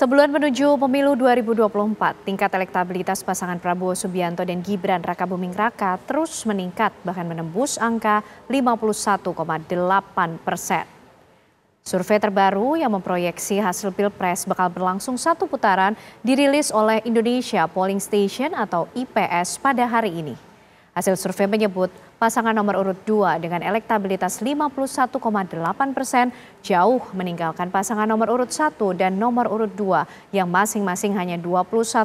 Sebulan menuju pemilu 2024, tingkat elektabilitas pasangan Prabowo Subianto dan Gibran Raka Buming Raka terus meningkat bahkan menembus angka 51,8 persen. Survei terbaru yang memproyeksi hasil Pilpres bakal berlangsung satu putaran dirilis oleh Indonesia Polling Station atau IPS pada hari ini. Hasil survei menyebut pasangan nomor urut 2 dengan elektabilitas 51,8 persen jauh meninggalkan pasangan nomor urut 1 dan nomor urut 2 yang masing-masing hanya 21,3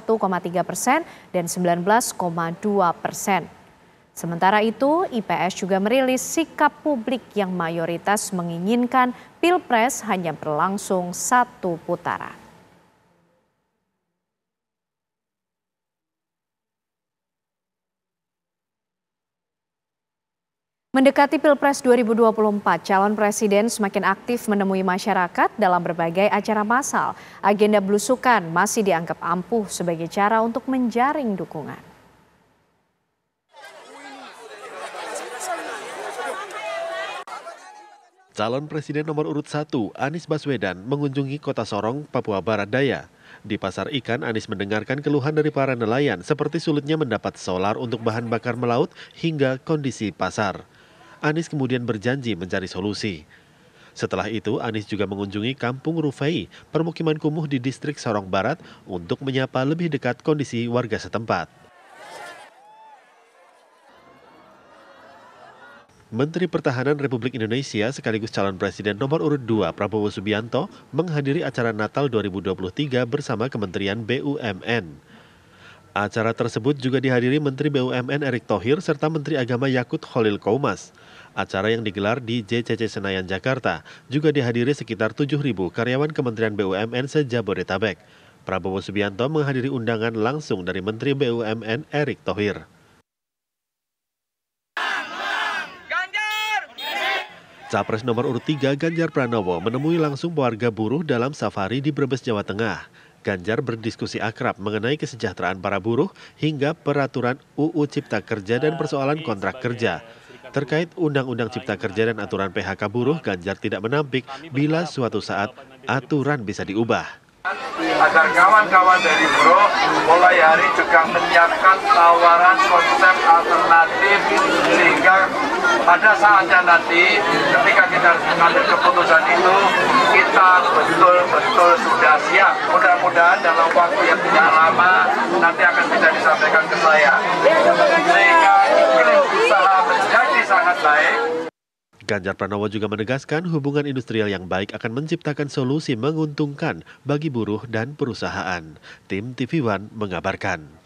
persen dan 19,2 persen. Sementara itu, IPS juga merilis sikap publik yang mayoritas menginginkan Pilpres hanya berlangsung satu putaran. Mendekati Pilpres 2024, calon presiden semakin aktif menemui masyarakat dalam berbagai acara massal. Agenda belusukan masih dianggap ampuh sebagai cara untuk menjaring dukungan. Calon Presiden nomor urut 1, Anies Baswedan, mengunjungi kota Sorong, Papua Barat Daya. Di pasar ikan, Anies mendengarkan keluhan dari para nelayan seperti sulitnya mendapat solar untuk bahan bakar melaut hingga kondisi pasar. Anies kemudian berjanji mencari solusi. Setelah itu, Anies juga mengunjungi Kampung Rufai, permukiman kumuh di distrik Sorong Barat, untuk menyapa lebih dekat kondisi warga setempat. Menteri Pertahanan Republik Indonesia sekaligus calon presiden nomor urut 2 Prabowo Subianto menghadiri acara Natal 2023 bersama Kementerian BUMN. Acara tersebut juga dihadiri Menteri BUMN Erick Thohir serta Menteri Agama Yakut Holil Kaumas. Acara yang digelar di JCC Senayan, Jakarta juga dihadiri sekitar 7.000 karyawan Kementerian BUMN se-Jabodetabek. Prabowo Subianto menghadiri undangan langsung dari Menteri BUMN Erick Thohir. Capres nomor urut 3 Ganjar Pranowo menemui langsung warga buruh dalam safari di Brebes, Jawa Tengah. Ganjar berdiskusi akrab mengenai kesejahteraan para buruh hingga peraturan UU Cipta Kerja dan persoalan kontrak kerja. Terkait Undang-Undang Cipta Kerja dan aturan PHK buruh, Ganjar tidak menampik bila suatu saat aturan bisa diubah agar kawan-kawan dari buruh mulai hari juga menyiapkan tawaran konsep alternatif sehingga pada saatnya nanti ketika kita mengambil keputusan itu kita betul-betul Ya, mudah-mudahan dalam waktu yang tidak lama nanti akan bisa disampaikan ke saya. Sehingga iklim usaha menjadi sangat baik. Ganjar Pranowo juga menegaskan hubungan industrial yang baik akan menciptakan solusi menguntungkan bagi buruh dan perusahaan. Tim TV One mengabarkan.